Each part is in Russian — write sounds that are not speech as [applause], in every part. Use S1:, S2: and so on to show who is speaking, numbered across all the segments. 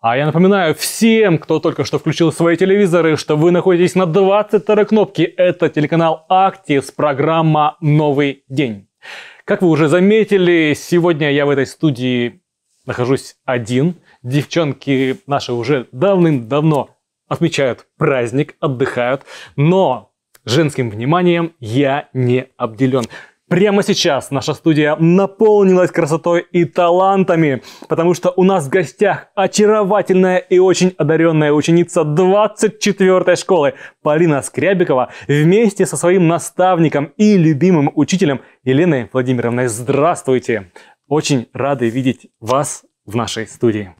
S1: А я напоминаю всем, кто только что включил свои телевизоры, что вы находитесь на 22 кнопке. Это телеканал Актис, программа «Новый день». Как вы уже заметили, сегодня я в этой студии нахожусь один. Девчонки наши уже давным-давно отмечают праздник, отдыхают, но женским вниманием я не обделен. Прямо сейчас наша студия наполнилась красотой и талантами, потому что у нас в гостях очаровательная и очень одаренная ученица 24-й школы Полина Скрябикова вместе со своим наставником и любимым учителем Еленой Владимировной. Здравствуйте! Очень рады видеть вас в нашей студии.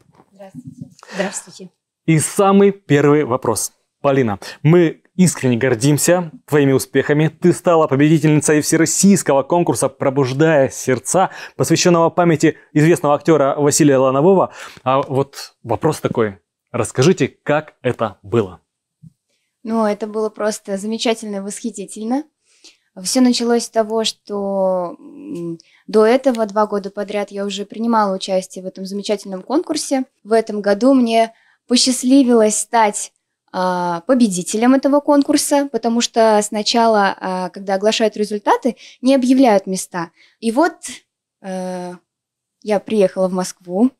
S1: Здравствуйте. Здравствуйте. И самый первый вопрос – Полина, мы искренне гордимся твоими успехами. Ты стала победительницей всероссийского конкурса «Пробуждая сердца», посвященного памяти известного актера Василия Ланового. А вот вопрос такой. Расскажите, как это было?
S2: Ну, это было просто замечательно, восхитительно. Все началось с того, что до этого два года подряд я уже принимала участие в этом замечательном конкурсе. В этом году мне посчастливилось стать а, победителям этого конкурса, потому что сначала, а, когда оглашают результаты, не объявляют места. И вот э, я приехала в Москву.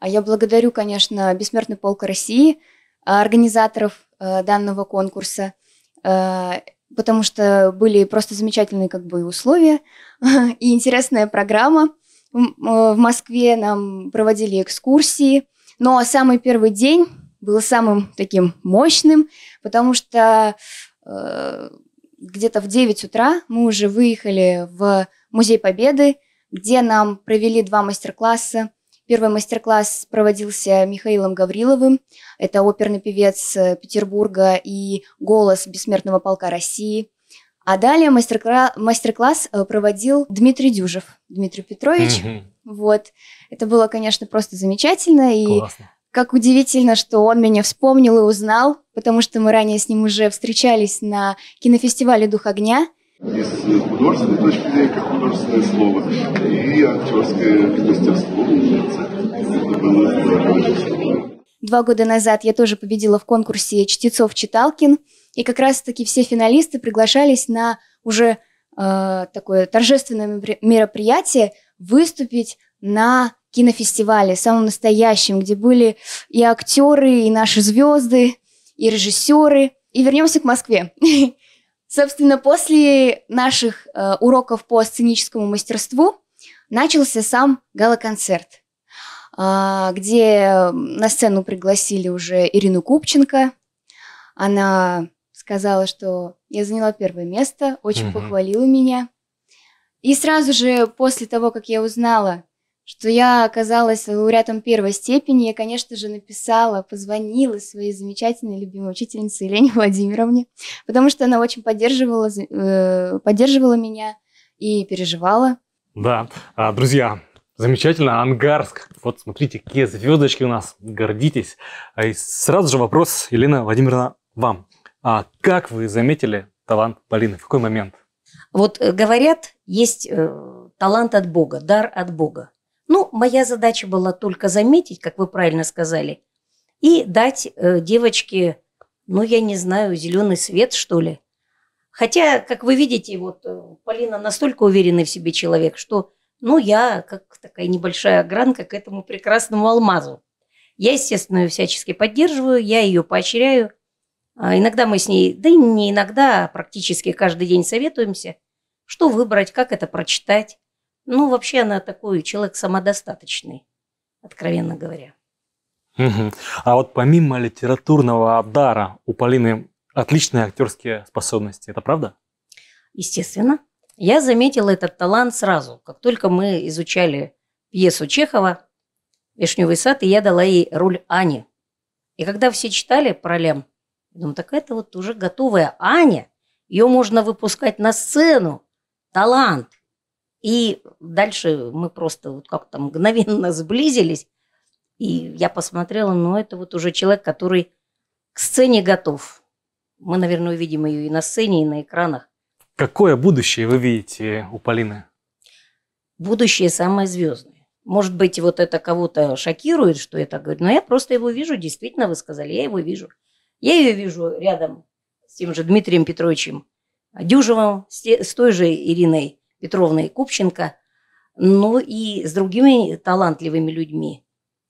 S2: А я благодарю, конечно, Бессмертный полк России, организаторов э, данного конкурса, э, потому что были просто замечательные как бы условия [laughs] и интересная программа. В Москве нам проводили экскурсии, но ну, самый первый день было самым таким мощным, потому что э, где-то в 9 утра мы уже выехали в Музей Победы, где нам провели два мастер-класса. Первый мастер-класс проводился Михаилом Гавриловым. Это оперный певец э, Петербурга и голос бессмертного полка России. А далее мастер-класс, э, проводил Дмитрий Дюжев, Дмитрий Петрович. Mm-hmm. Вот. Это было, конечно, просто замечательно. И Классно. Как удивительно, что он меня вспомнил и узнал, потому что мы ранее с ним уже встречались на кинофестивале «Дух огня», с художественной точки зрения, как художественное слово, и актерское мастерство Это было Два года назад я тоже победила в конкурсе «Чтецов Читалкин», и как раз-таки все финалисты приглашались на уже э, такое торжественное мероприятие выступить на кинофестивале, самом настоящем, где были и актеры, и наши звезды, и режиссеры. И вернемся к Москве. [laughs] Собственно, после наших э, уроков по сценическому мастерству начался сам гала-концерт, э, где на сцену пригласили уже Ирину Купченко. Она сказала, что я заняла первое место, очень угу. похвалила меня. И сразу же после того, как я узнала что я оказалась лауреатом первой степени. Я, конечно же, написала, позвонила своей замечательной любимой учительнице Елене [laughs] Владимировне, потому что она очень поддерживала, э, поддерживала меня и переживала.
S1: Да, а, друзья, Замечательно, Ангарск. Вот смотрите, какие звездочки у нас, гордитесь. А, и сразу же вопрос, Елена Владимировна, вам. А как вы заметили талант Полины? В какой момент?
S3: Вот э, говорят, есть э, талант от Бога, дар от Бога. Ну, моя задача была только заметить, как вы правильно сказали, и дать э, девочке, ну, я не знаю, зеленый свет, что ли. Хотя, как вы видите, вот э, Полина настолько уверенный в себе человек, что, ну, я как такая небольшая огранка к этому прекрасному алмазу. Я, естественно, ее всячески поддерживаю, я ее поощряю. А иногда мы с ней, да и не иногда, а практически каждый день советуемся, что выбрать, как это прочитать, ну, вообще она такой человек самодостаточный, откровенно
S1: говоря. А вот помимо литературного дара у Полины отличные актерские способности, это правда?
S3: Естественно. Я заметила этот талант сразу, как только мы изучали пьесу Чехова «Вишневый сад», и я дала ей роль Ани. И когда все читали про Лем, думаю, так это вот уже готовая Аня, ее можно выпускать на сцену, талант – и дальше мы просто вот как-то мгновенно [laughs] сблизились. И я посмотрела, ну, это вот уже человек, который к сцене готов. Мы, наверное, увидим ее и на сцене, и на экранах.
S1: Какое будущее вы видите у Полины?
S3: Будущее самое звездное. Может быть, вот это кого-то шокирует, что я так говорю, но я просто его вижу, действительно, вы сказали, я его вижу. Я ее вижу рядом с тем же Дмитрием Петровичем Дюжевым, с той же Ириной Петровна и Купченко, но и с другими талантливыми людьми.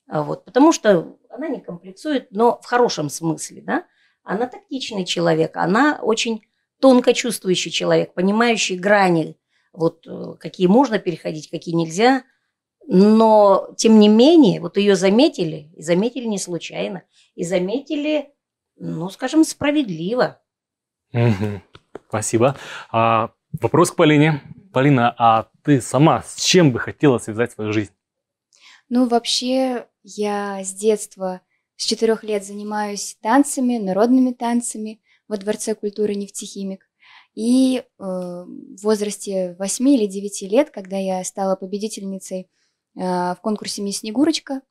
S3: А вот, потому что она не комплексует, но в хорошем смысле. Да? Она тактичный человек, она очень тонко чувствующий человек, понимающий грани, вот э, какие можно переходить, какие нельзя. Но, тем не менее, вот ее заметили, и заметили не случайно, и заметили, ну, скажем, справедливо.
S1: Спасибо. А, вопрос к Полине. Полина, а ты сама с чем бы хотела связать свою жизнь?
S2: Ну, вообще, я с детства, с четырех лет занимаюсь танцами, народными танцами во Дворце культуры «Нефтехимик». И э, в возрасте 8 или 9 лет, когда я стала победительницей э, в конкурсе «Мисс Снегурочка»,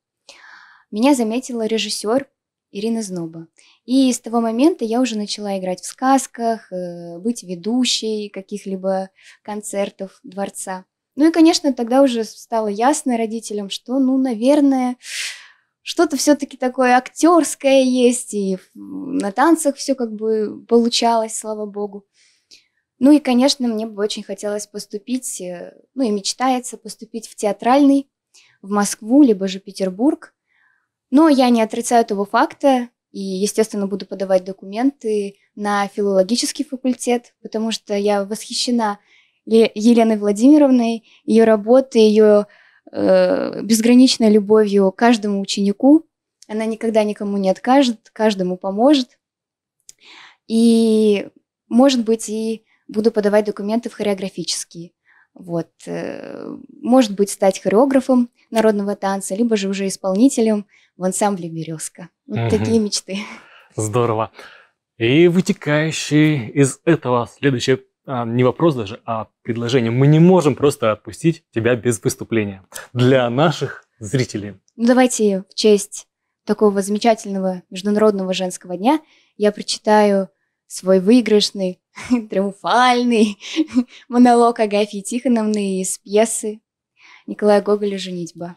S2: меня заметила режиссер Ирина Зноба. И с того момента я уже начала играть в сказках, э, быть ведущей каких-либо концертов дворца. Ну и, конечно, тогда уже стало ясно родителям, что, ну, наверное, что-то все-таки такое актерское есть, и на танцах все как бы получалось, слава богу. Ну и, конечно, мне бы очень хотелось поступить, э, ну и мечтается поступить в театральный, в Москву, либо же Петербург. Но я не отрицаю этого факта и, естественно, буду подавать документы на филологический факультет, потому что я восхищена Еленой Владимировной, ее работой, ее э, безграничной любовью к каждому ученику. Она никогда никому не откажет, каждому поможет. И, может быть, и буду подавать документы в хореографические. Вот, э, может быть, стать хореографом народного танца, либо же уже исполнителем в ансамбле «Березка». Вот угу. такие мечты.
S1: Здорово. И вытекающий из этого следующий а, не вопрос даже, а предложение. Мы не можем просто отпустить тебя без выступления для наших зрителей.
S2: Ну, давайте в честь такого замечательного Международного женского дня я прочитаю свой выигрышный, [laughs] триумфальный [laughs] монолог Агафьи Тихоновны из пьесы Николая Гоголя «Женитьба».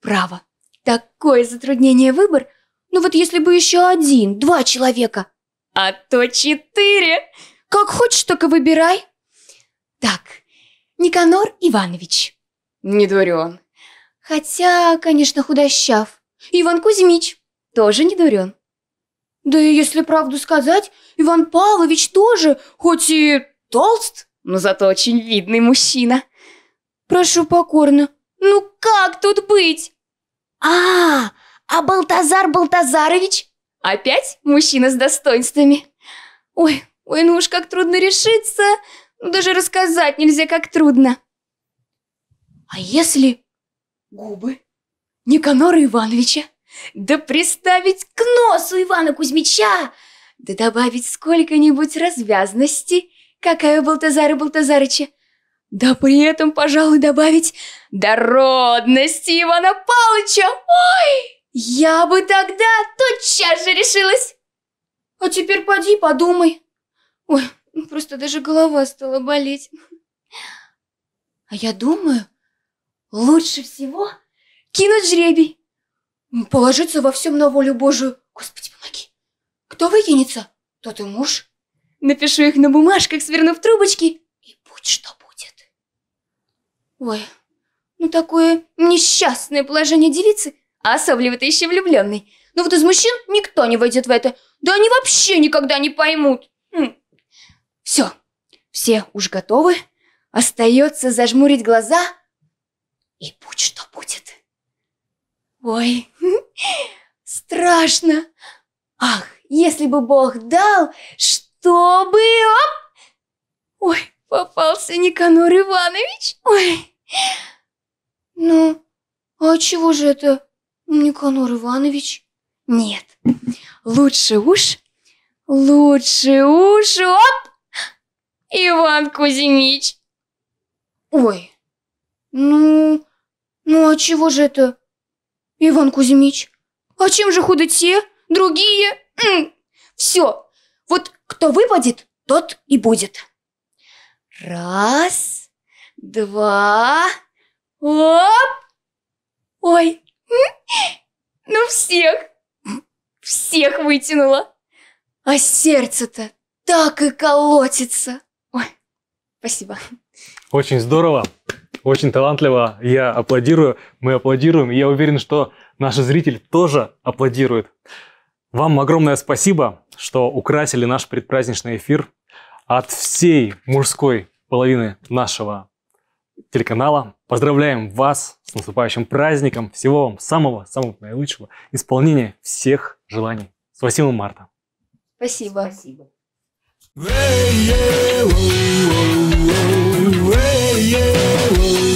S2: Право, такое затруднение выбор. Ну вот если бы еще один, два человека, а то четыре. Как хочешь, только выбирай. Так, Никанор Иванович. Не дурен. Хотя, конечно, худощав. Иван Кузьмич тоже не дурен. Да и если правду сказать, Иван Павлович тоже, хоть и толст, но зато очень видный мужчина. Прошу покорно, ну как тут быть? А, а Балтазар Балтазарович? Опять мужчина с достоинствами. Ой, ой, ну уж как трудно решиться, даже рассказать нельзя, как трудно. А если губы Никанора Ивановича? да приставить к носу Ивана Кузьмича, да добавить сколько-нибудь развязности, какая у Балтазара Балтазарыча, да при этом, пожалуй, добавить дородности Ивана Павловича. Ой, я бы тогда тотчас же решилась. А теперь поди подумай. Ой, ну просто даже голова стала болеть. А я думаю, лучше всего кинуть жребий. Положиться во всем на волю Божию. Господи, помоги. Кто выкинется, тот и муж. Напишу их на бумажках, свернув трубочки, и будь что будет. Ой, ну такое несчастное положение девицы, а особливо-то еще влюбленной. Но ну вот из мужчин никто не войдет в это. Да они вообще никогда не поймут. Хм. Все, все уж готовы. Остается зажмурить глаза, и будь что будет. Ой, страшно. Ах, если бы Бог дал, чтобы... Оп! Ой, попался Никанор Иванович. Ой. Ну, а чего же это Никанор Иванович? Нет, лучше уж, лучше уж, оп! Иван Кузьмич. Ой, ну, ну а чего же это «Иван Кузьмич, а чем же худо те, другие? М -м. Все, вот кто выпадет, тот и будет». Раз, два, оп! Ой, [laughs] ну всех, всех вытянула. А сердце-то так и колотится. Ой, спасибо.
S1: Очень здорово. Очень талантливо. Я аплодирую. Мы аплодируем. я уверен, что наши зрители тоже аплодируют. Вам огромное спасибо, что украсили наш предпраздничный эфир. От всей мужской половины нашего телеканала поздравляем вас с наступающим праздником. Всего вам самого-самого наилучшего исполнения всех желаний. С 8 марта.
S2: Спасибо. Спасибо. Hey, yeah, whoa, whoa, whoa. Hey, yeah,